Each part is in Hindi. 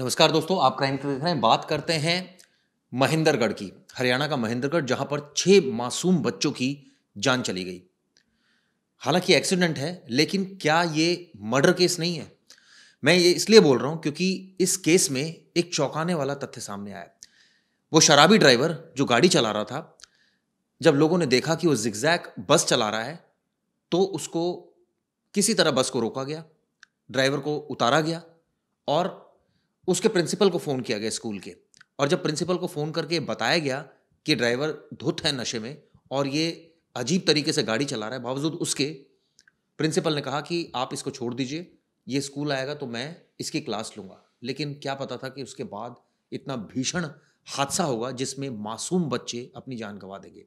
नमस्कार दोस्तों आप क्राइम देख रहे हैं बात करते हैं महेंद्रगढ़ की हरियाणा का महेंद्रगढ़ जहां पर छह मासूम बच्चों की जान चली गई हालांकि एक्सीडेंट है लेकिन क्या ये मर्डर केस नहीं है मैं ये इसलिए बोल रहा हूं क्योंकि इस केस में एक चौंकाने वाला तथ्य सामने आया वो शराबी ड्राइवर जो गाड़ी चला रहा था जब लोगों ने देखा कि वो जिग्जैक बस चला रहा है तो उसको किसी तरह बस को रोका गया ड्राइवर को उतारा गया और उसके प्रिंसिपल को फ़ोन किया गया स्कूल के और जब प्रिंसिपल को फ़ोन करके बताया गया कि ड्राइवर धुत है नशे में और ये अजीब तरीके से गाड़ी चला रहा है बावजूद उसके प्रिंसिपल ने कहा कि आप इसको छोड़ दीजिए ये स्कूल आएगा तो मैं इसकी क्लास लूँगा लेकिन क्या पता था कि उसके बाद इतना भीषण हादसा होगा जिसमें मासूम बच्चे अपनी जान गंवा देंगे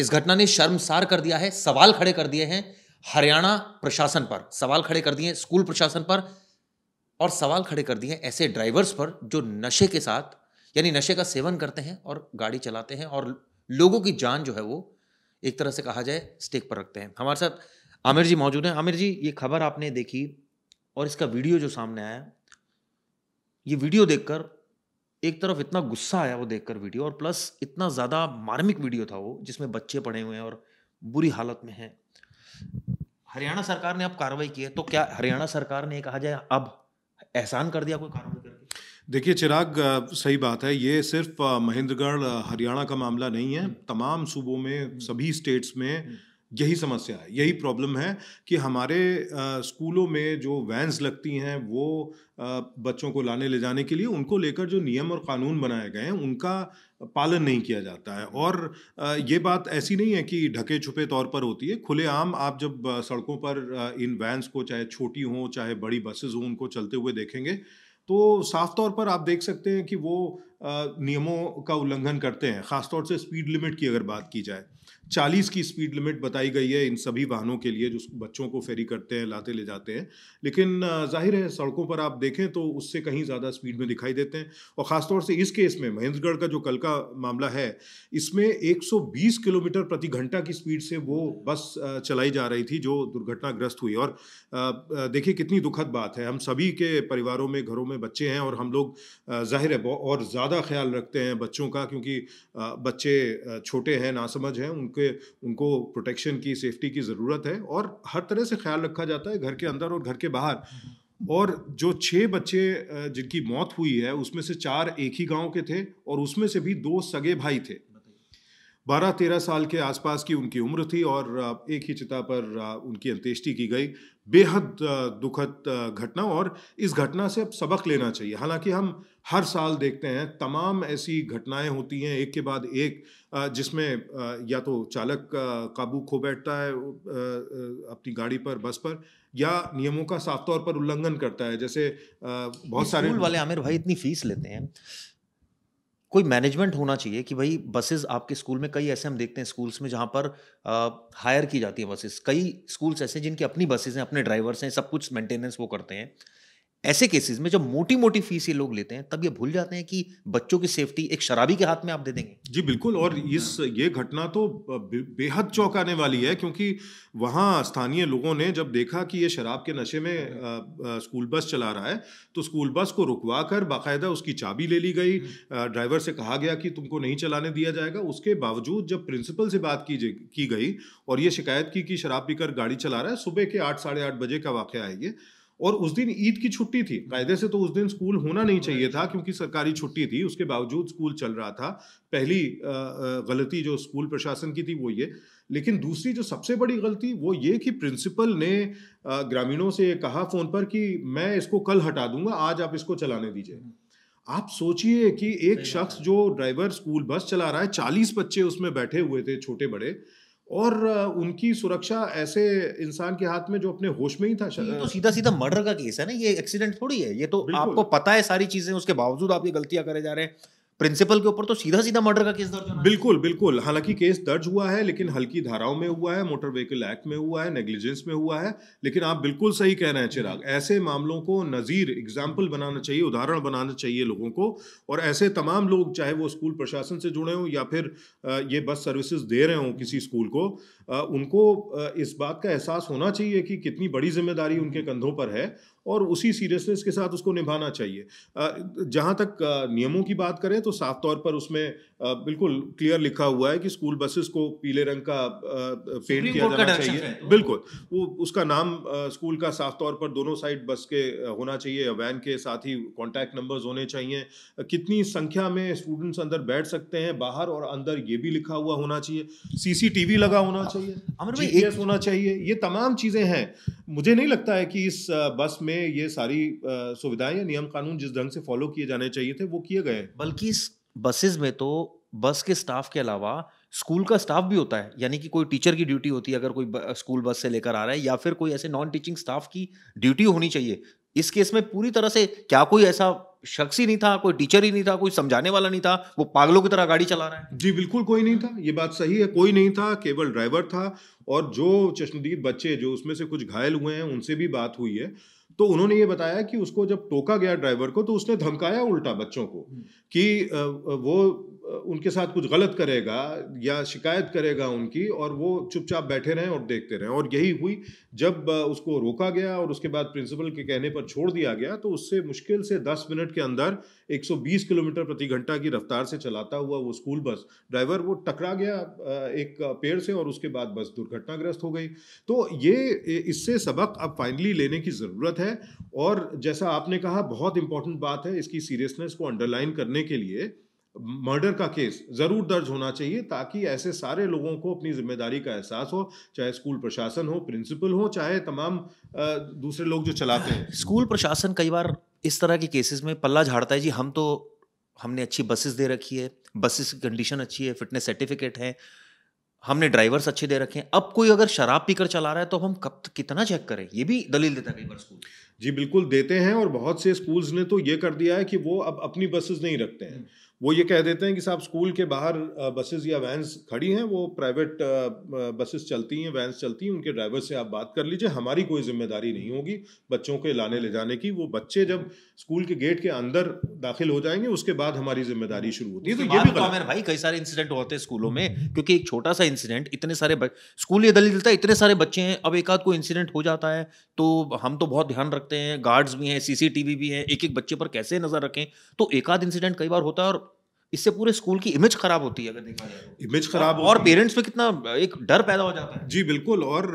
इस घटना ने शर्मसार कर दिया है सवाल खड़े कर दिए हैं हरियाणा प्रशासन पर सवाल खड़े कर दिए स्कूल प्रशासन पर और सवाल खड़े कर दिए ऐसे ड्राइवर्स पर जो नशे के साथ यानी नशे का सेवन करते हैं और गाड़ी चलाते हैं और लोगों की जान जो है वो एक तरह से कहा जाए स्टेक पर रखते हैं हमारे साथ आमिर जी मौजूद हैं आमिर जी ये खबर आपने देखी और इसका वीडियो जो सामने आया ये वीडियो देखकर एक तरफ इतना गुस्सा आया वो देखकर वीडियो और प्लस इतना ज़्यादा मार्मिक वीडियो था वो जिसमें बच्चे पड़े हुए हैं और बुरी हालत में हैं हरियाणा सरकार ने अब कार्रवाई की है तो क्या हरियाणा सरकार ने कहा जाए अब एहसान कर दिया कोई कानून करके देखिए चिराग सही बात है ये सिर्फ महेंद्रगढ़ हरियाणा का मामला नहीं है हम्म। तमाम सूबों में सभी स्टेट्स में हम्म। यही समस्या है यही प्रॉब्लम है कि हमारे स्कूलों में जो वैन्स लगती हैं वो बच्चों को लाने ले जाने के लिए उनको लेकर जो नियम और कानून बनाए गए हैं उनका पालन नहीं किया जाता है और ये बात ऐसी नहीं है कि ढके छुपे तौर पर होती है खुलेआम आप जब सड़कों पर इन वैन्स को चाहे छोटी हों चाहे बड़ी बसेज हों उनको चलते हुए देखेंगे तो साफ तौर पर आप देख सकते हैं कि वो नियमों का उल्लंघन करते हैं ख़ासतौर से स्पीड लिमिट की अगर बात की जाए चालीस की स्पीड लिमिट बताई गई है इन सभी वाहनों के लिए जो बच्चों को फेरी करते हैं लाते ले जाते हैं लेकिन जाहिर है सड़कों पर आप देखें तो उससे कहीं ज़्यादा स्पीड में दिखाई देते हैं और ख़ासतौर से इस केस में महेंद्रगढ़ का जो कल का मामला है इसमें 120 किलोमीटर प्रति घंटा की स्पीड से वो बस चलाई जा रही थी जो दुर्घटनाग्रस्त हुई और देखिए कितनी दुखद बात है हम सभी के परिवारों में घरों में बच्चे हैं और हम लोग जाहिर है और ज़्यादा ख्याल रखते हैं बच्चों का क्योंकि बच्चे छोटे हैं नासमझ हैं उन उनके उनको प्रोटेक्शन की सेफ्टी की ज़रूरत है और हर तरह से ख्याल रखा जाता है घर के अंदर और घर के बाहर और जो छः बच्चे जिनकी मौत हुई है उसमें से चार एक ही गांव के थे और उसमें से भी दो सगे भाई थे बारह तेरह साल के आसपास की उनकी उम्र थी और एक ही चिता पर उनकी अंत्येष्टि की गई बेहद दुखद घटना और इस घटना से अब सबक लेना चाहिए हालांकि हम हर साल देखते हैं तमाम ऐसी घटनाएं होती हैं एक के बाद एक जिसमें या तो चालक काबू खो बैठता है अपनी गाड़ी पर बस पर या नियमों का साफ तौर पर उल्लंघन करता है जैसे बहुत सारे वाले आमिर भाई इतनी फीस लेते हैं कोई मैनेजमेंट होना चाहिए कि भाई बसेस आपके स्कूल में कई ऐसे हम देखते हैं स्कूल्स में जहाँ पर हायर की जाती है बसेस कई स्कूल्स ऐसे जिनकी अपनी बसेस हैं अपने ड्राइवर्स हैं सब कुछ मेंटेनेंस वो करते हैं ऐसे केसेस में जब मोटी मोटी फीस ये लोग लेते हैं तब ये भूल जाते हैं कि बच्चों की सेफ्टी एक शराबी के हाथ में आप दे देंगे जी बिल्कुल और हाँ। इस ये घटना तो बेहद चौंकाने वाली है क्योंकि वहाँ स्थानीय लोगों ने जब देखा कि ये शराब के नशे में स्कूल हाँ। बस चला रहा है तो स्कूल बस को रुकवा कर बाकायदा उसकी चाबी ले ली गई ड्राइवर हाँ। से कहा गया कि तुमको नहीं चलाने दिया जाएगा उसके बावजूद जब प्रिंसिपल से बात की की गई और ये शिकायत की कि शराब पीकर गाड़ी चला रहा है सुबह के आठ साढ़े आठ बजे का वाक़ है ये और उस दिन ईद की छुट्टी थी कायदे से तो उस दिन स्कूल होना नहीं चाहिए था क्योंकि सरकारी छुट्टी थी उसके बावजूद स्कूल चल रहा था पहली गलती जो स्कूल प्रशासन की थी वो ये लेकिन दूसरी जो सबसे बड़ी गलती वो ये कि प्रिंसिपल ने ग्रामीणों से कहा फ़ोन पर कि मैं इसको कल हटा दूंगा आज आप इसको चलाने दीजिए आप सोचिए कि एक शख्स जो ड्राइवर स्कूल बस चला रहा है चालीस बच्चे उसमें बैठे हुए थे छोटे बड़े और उनकी सुरक्षा ऐसे इंसान के हाथ में जो अपने होश में ही था तो सीधा सीधा मर्डर का केस है ना ये एक्सीडेंट थोड़ी है ये तो आपको पता है सारी चीजें उसके बावजूद आप ये गलतियां करे जा रहे हैं प्रिंसिपल के ऊपर तो सीधा सीधा मर्डर का केस दर्ज बिल्कुल बिल्कुल हालांकि केस दर्ज हुआ है लेकिन हल्की धाराओं में हुआ है मोटर व्हीकल एक्ट में हुआ है नेग्लिजेंस में हुआ है लेकिन आप बिल्कुल सही कह रहे हैं चिराग ऐसे मामलों को नज़ीर एग्जाम्पल बनाना चाहिए उदाहरण बनाना चाहिए लोगों को और ऐसे तमाम लोग चाहे वो स्कूल प्रशासन से जुड़े हों या फिर ये बस सर्विसेज दे रहे हों किसी स्कूल को उनको इस बात का एहसास होना चाहिए कि कितनी बड़ी जिम्मेदारी उनके कंधों पर है और उसी सीरियसनेस के साथ उसको निभाना चाहिए जहाँ तक नियमों की बात करें तो साफ तौर पर उसमें बिल्कुल क्लियर लिखा हुआ है कि स्कूल बसेस को पीले रंग का पेंट किया जाना चाहिए बिल्कुल वो उसका नाम स्कूल का साफ तौर पर दोनों साइड बस के होना चाहिए वैन के साथ ही कॉन्टैक्ट नंबर्स होने चाहिए कितनी संख्या में स्टूडेंट्स अंदर बैठ सकते हैं बाहर और अंदर ये भी लिखा हुआ होना चाहिए सीसीटीवी लगा होना चाहिए होना चाहिए ये तमाम चीज़ें हैं मुझे नहीं लगता है कि इस बस में ये सारी सुविधाएं या नियम कानून जिस ढंग से फॉलो किए जाने चाहिए थे वो किए गए बल्कि इस बसेज में तो बस के स्टाफ के अलावा स्कूल का स्टाफ भी होता है यानी कि कोई टीचर की ड्यूटी होती है अगर कोई स्कूल बस से लेकर आ रहा है या फिर कोई ऐसे नॉन टीचिंग स्टाफ की ड्यूटी होनी चाहिए इस केस में पूरी तरह से क्या कोई ऐसा शख्स ही नहीं था कोई टीचर ही नहीं था कोई समझाने वाला नहीं था वो पागलों की तरह गाड़ी चला रहा है जी बिल्कुल कोई नहीं था ये बात सही है कोई नहीं था केवल ड्राइवर था और जो चश्मदीद बच्चे जो उसमें से कुछ घायल हुए हैं उनसे भी बात हुई है तो उन्होंने ये बताया कि उसको जब टोका गया ड्राइवर को तो उसने धमकाया उल्टा बच्चों को हम्म। कि वो उनके साथ कुछ गलत करेगा या शिकायत करेगा उनकी और वो चुपचाप बैठे रहें और देखते रहें और यही हुई जब उसको रोका गया और उसके बाद प्रिंसिपल के कहने पर छोड़ दिया गया तो उससे मुश्किल से 10 मिनट के अंदर 120 किलोमीटर प्रति घंटा की रफ्तार से चलाता हुआ वो स्कूल बस ड्राइवर वो टकरा गया एक पेड़ से और उसके बाद बस दुर्घटनाग्रस्त हो गई तो ये इससे सबक अब फाइनली लेने की ज़रूरत है और जैसा आपने कहा बहुत इंपॉर्टेंट बात है इसकी सीरियसनेस को अंडरलाइन करने के लिए मर्डर का केस ज़रूर दर्ज होना चाहिए ताकि ऐसे सारे लोगों को अपनी जिम्मेदारी का एहसास हो चाहे स्कूल प्रशासन हो प्रिंसिपल हो चाहे तमाम दूसरे लोग जो चलाते हैं स्कूल प्रशासन कई बार इस तरह के केसेस में पल्ला झाड़ता है जी हम तो हमने अच्छी बसेस दे रखी है बसेस की कंडीशन अच्छी है फिटनेस सर्टिफिकेट है हमने ड्राइवर्स अच्छे दे रखे हैं अब कोई अगर शराब पीकर चला रहा है तो हम कब कितना चेक करें ये भी दलील देता है कई बार स्कूल जी बिल्कुल देते हैं और बहुत से स्कूल्स ने तो ये कर दिया है कि वो अब अपनी बसेस नहीं रखते हैं वो ये कह देते हैं कि साहब स्कूल के बाहर बसेस या वैन्स खड़ी हैं वो प्राइवेट बसेस चलती हैं वैन्स चलती हैं उनके ड्राइवर से आप बात कर लीजिए हमारी कोई जिम्मेदारी नहीं होगी बच्चों के लाने ले जाने की वो बच्चे जब स्कूल के गेट के अंदर दाखिल हो जाएंगे उसके बाद हमारी जिम्मेदारी शुरू होती है तो ये भी तो आमिर भाई कई सारे इंसिडेंट होते हैं स्कूलों में क्योंकि एक छोटा सा इंसिडेंट इतने सारे स्कूल ये दलील देता है इतने सारे बच्चे हैं अब एक आध कोई इंसिडेंट हो जाता है तो हम तो बहुत ध्यान रखते हैं गार्ड्स भी हैं सीसीटीवी भी हैं एक एक बच्चे पर कैसे नजर रखें तो एक आध इंसिडेंट कई बार होता है और इससे पूरे स्कूल की इमेज खराब होती है अगर देखा जाए इमेज तो। खराब और, पेरेंट्स में कितना एक डर पैदा हो जाता है जी बिल्कुल और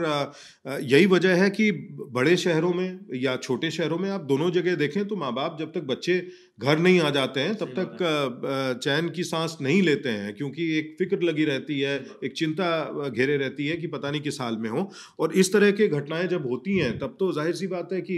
यही वजह है कि बड़े शहरों में या छोटे शहरों में आप दोनों जगह देखें तो माँ बाप जब तक बच्चे घर नहीं आ जाते हैं तब तक चैन की सांस नहीं लेते हैं क्योंकि एक फिक्र लगी रहती है एक चिंता घेरे रहती है कि पता नहीं किस हाल में हो और इस तरह के घटनाएं जब होती हैं तब तो जाहिर सी बात है कि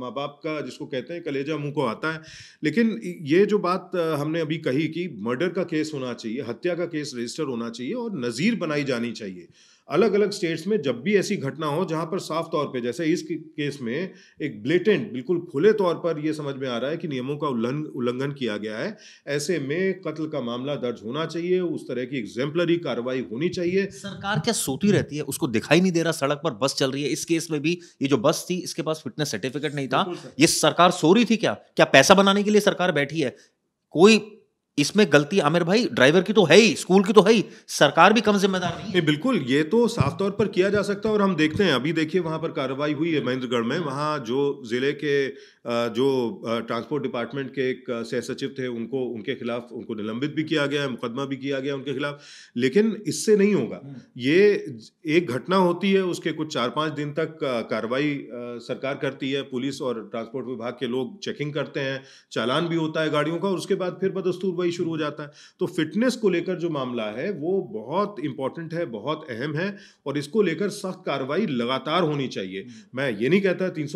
माँ बाप का जिसको कहते हैं कलेजा मुँह को आता है लेकिन ये जो बात हमने अभी कही कि मर्डर का केस होना चाहिए हत्या का केस रजिस्टर होना चाहिए और नज़ीर बनाई जानी चाहिए अलग अलग स्टेट्स में जब भी ऐसी घटना हो जहां पर साफ तौर पे जैसे इस केस में एक ब्लेटेंट बिल्कुल खुले तौर पर यह समझ में आ रहा है कि नियमों का उल्लंघन किया गया है ऐसे में कत्ल का मामला दर्ज होना चाहिए उस तरह की एग्जेम्पलरी कार्रवाई होनी चाहिए सरकार क्या सोती रहती है उसको दिखाई नहीं दे रहा सड़क पर बस चल रही है इस केस में भी ये जो बस थी इसके पास फिटनेस सर्टिफिकेट नहीं था ये सरकार सो रही थी क्या क्या पैसा बनाने के लिए सरकार बैठी है कोई इसमें गलती आमिर भाई ड्राइवर की तो है ही स्कूल की तो है ही सरकार भी कम जिम्मेदार नहीं है बिल्कुल ये तो साफ तौर पर किया जा सकता है और हम देखते हैं अभी देखिए वहां पर कार्रवाई हुई है महेंद्रगढ़ में वहां जो जिले के जो ट्रांसपोर्ट डिपार्टमेंट के एक सह सचिव थे उनको उनके खिलाफ उनको निलंबित भी किया गया है मुकदमा भी किया गया उनके खिलाफ लेकिन इससे नहीं होगा हम्म। ये एक घटना होती है उसके कुछ चार पाँच दिन तक कार्रवाई सरकार करती है पुलिस और ट्रांसपोर्ट विभाग के लोग चेकिंग करते हैं चालान भी होता है गाड़ियों का और उसके बाद फिर बदस्तूर वही शुरू हो जाता है तो फिटनेस को लेकर जो मामला है वो बहुत इंपॉर्टेंट है बहुत अहम है और इसको लेकर सख्त कार्रवाई लगातार होनी चाहिए हम्म। मैं ये नहीं कहता तीन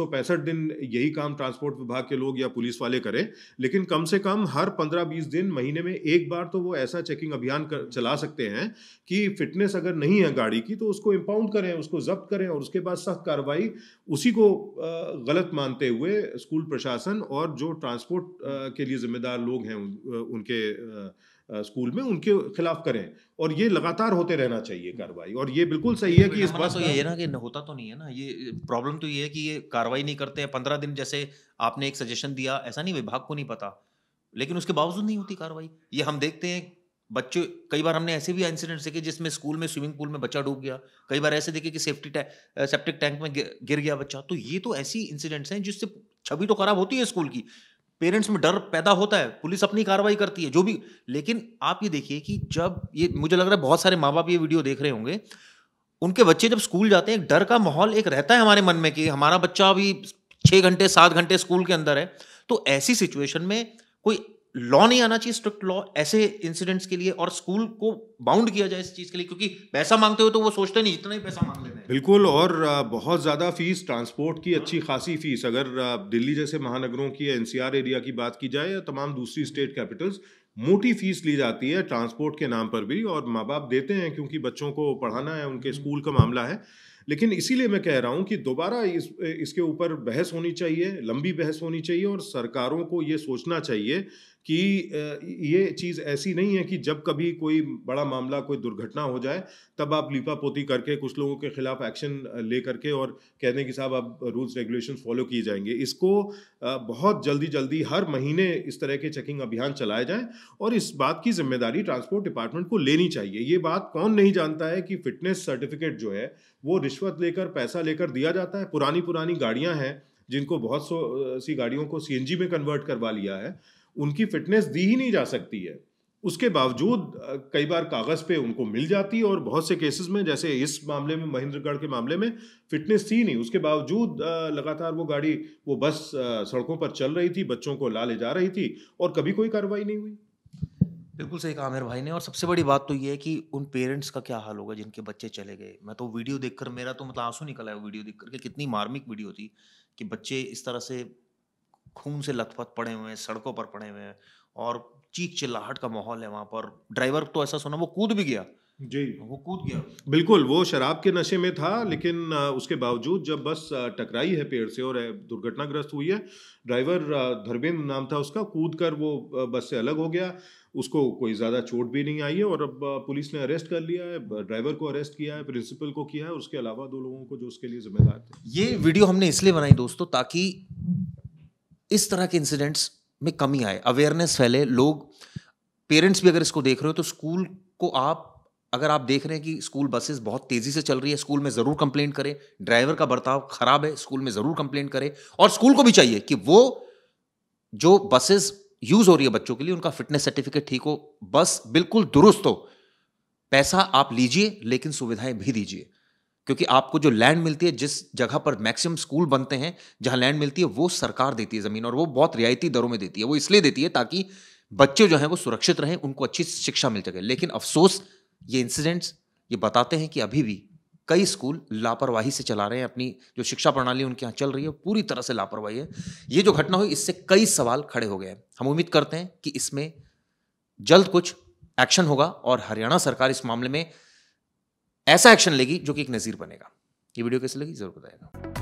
दिन यही काम ट्रांसपोर्ट ट्रांसपोर्ट विभाग के लोग या पुलिस वाले करें लेकिन कम से कम हर पंद्रह बीस दिन महीने में एक बार तो वो ऐसा चेकिंग अभियान कर, चला सकते हैं कि फिटनेस अगर नहीं है गाड़ी की तो उसको इम्पाउंड करें उसको जब्त करें और उसके बाद सख्त कार्रवाई उसी को गलत मानते हुए स्कूल प्रशासन और जो ट्रांसपोर्ट के लिए जिम्मेदार लोग हैं उनके स्कूल में उनके खिलाफ करें और ये लगातार होते रहना चाहिए कार्रवाई और ये बिल्कुल हम्म। सही है कि इस बात तो ये ना कि होता तो नहीं है ना ये प्रॉब्लम तो ये है कि ये कार्रवाई नहीं करते हैं पंद्रह दिन जैसे आपने एक सजेशन दिया ऐसा नहीं विभाग को नहीं पता लेकिन उसके बावजूद नहीं होती कार्रवाई ये हम देखते हैं बच्चे कई बार हमने ऐसे भी इंसिडेंट्स देखे जिसमें स्कूल में स्विमिंग पूल में बच्चा डूब गया कई बार ऐसे देखे कि सेफ्टी टैंक सेप्टिक टैंक में गिर गया बच्चा तो ये तो ऐसी इंसिडेंट्स हैं जिससे छवि तो खराब होती है स्कूल की पेरेंट्स में डर पैदा होता है पुलिस अपनी कार्रवाई करती है जो भी लेकिन आप ये देखिए कि जब ये मुझे लग रहा है बहुत सारे माँ बाप ये वीडियो देख रहे होंगे उनके बच्चे जब स्कूल जाते हैं डर का माहौल एक रहता है हमारे मन में कि हमारा बच्चा अभी छः घंटे सात घंटे स्कूल के अंदर है तो ऐसी सिचुएशन में कोई लॉ नहीं आना चाहिए स्ट्रिक्ट लॉ ऐसे इंसिडेंट्स के लिए और स्कूल को बाउंड किया जाए इस चीज़ के लिए क्योंकि पैसा मांगते हो तो वो सोचते नहीं इतना ही पैसा मांग लेते हैं बिल्कुल और बहुत ज़्यादा फीस ट्रांसपोर्ट की अच्छी खासी फीस अगर दिल्ली जैसे महानगरों की एनसीआर एरिया की बात की जाए या तमाम दूसरी स्टेट कैपिटल्स मोटी फीस ली जाती है ट्रांसपोर्ट के नाम पर भी और माँ बाप देते हैं क्योंकि बच्चों को पढ़ाना है उनके स्कूल हम्म। का मामला है लेकिन इसीलिए मैं कह रहा हूँ कि दोबारा इस इसके ऊपर बहस होनी चाहिए लंबी बहस होनी चाहिए और सरकारों को ये सोचना चाहिए कि ये चीज़ ऐसी नहीं है कि जब कभी कोई बड़ा मामला कोई दुर्घटना हो जाए तब आप लीपा पोती करके कुछ लोगों के खिलाफ एक्शन ले करके और कह दें कि साहब आप रूल्स रेगुलेशन फॉलो किए जाएंगे इसको बहुत जल्दी जल्दी हर महीने इस तरह के चेकिंग अभियान चलाए जाएं और इस बात की जिम्मेदारी ट्रांसपोर्ट डिपार्टमेंट को लेनी चाहिए ये बात कौन नहीं जानता है कि फिटनेस सर्टिफिकेट जो है वो रिश्वत लेकर पैसा लेकर दिया जाता है पुरानी पुरानी गाड़ियाँ हैं जिनको बहुत सो सी गाड़ियों को सी में कन्वर्ट करवा लिया है उनकी फिटनेस दी ही नहीं जा सकती है उसके बावजूद कई बार कागज़ पे उनको मिल जाती और बहुत से केसेस में जैसे इस मामले में महेंद्रगढ़ के मामले में फिटनेस थी नहीं उसके बावजूद लगातार वो गाड़ी वो बस सड़कों पर चल रही थी बच्चों को ला ले जा रही थी और कभी कोई कार्रवाई नहीं हुई बिल्कुल सही कहा आमिर भाई ने और सबसे बड़ी बात तो ये है कि उन पेरेंट्स का क्या हाल होगा जिनके बच्चे चले गए मैं तो वीडियो देखकर मेरा तो मतलब आंसू निकला है वीडियो देखकर कि कितनी मार्मिक वीडियो थी कि बच्चे इस तरह से खून से लथपथ पड़े हुए हैं सड़कों पर पड़े हुए हैं और चीख चिल्लाहट का माहौल है वहाँ पर ड्राइवर तो ऐसा सुना वो कूद भी गया जी वो कूद गया बिल्कुल वो शराब के नशे में था लेकिन उसके बावजूद जब बस टकराई है पेड़ से और दुर्घटनाग्रस्त हुई है ड्राइवर धर्मेंद्र नाम था उसका कूद कर वो बस से अलग हो गया उसको कोई ज़्यादा चोट भी नहीं आई है और अब पुलिस ने अरेस्ट कर लिया है ड्राइवर को अरेस्ट किया है प्रिंसिपल को किया है उसके अलावा दो लोगों को जो उसके लिए जिम्मेदार थे ये वीडियो हमने इसलिए बनाई दोस्तों ताकि इस तरह के इंसिडेंट्स में कमी आए अवेयरनेस फैले लोग पेरेंट्स भी अगर इसको देख रहे हो तो स्कूल को आप अगर आप देख रहे हैं कि स्कूल बसेस बहुत तेज़ी से चल रही है स्कूल में ज़रूर कंप्लेंट करें ड्राइवर का बर्ताव खराब है स्कूल में ज़रूर कंप्लेंट करें और स्कूल को भी चाहिए कि वो जो बसेस यूज़ हो रही है बच्चों के लिए उनका फिटनेस सर्टिफिकेट ठीक हो बस बिल्कुल दुरुस्त हो पैसा आप लीजिए लेकिन सुविधाएं भी दीजिए क्योंकि आपको जो लैंड मिलती है जिस जगह पर मैक्सिमम स्कूल बनते हैं जहां लैंड मिलती है वो सरकार देती है ज़मीन और वो बहुत रियायती दरों में देती है वो इसलिए देती है ताकि बच्चे जो हैं वो सुरक्षित रहें उनको अच्छी शिक्षा मिल सके लेकिन अफसोस ये इंसिडेंट्स ये बताते हैं कि अभी भी कई स्कूल लापरवाही से चला रहे हैं अपनी जो शिक्षा प्रणाली उनके यहाँ चल रही है पूरी तरह से लापरवाही है ये जो घटना हुई इससे कई सवाल खड़े हो गए हैं हम उम्मीद करते हैं कि इसमें जल्द कुछ एक्शन होगा और हरियाणा सरकार इस मामले में ऐसा एक्शन लेगी जो कि एक नज़ीर बनेगा ये वीडियो कैसी लगी जरूर बताएगा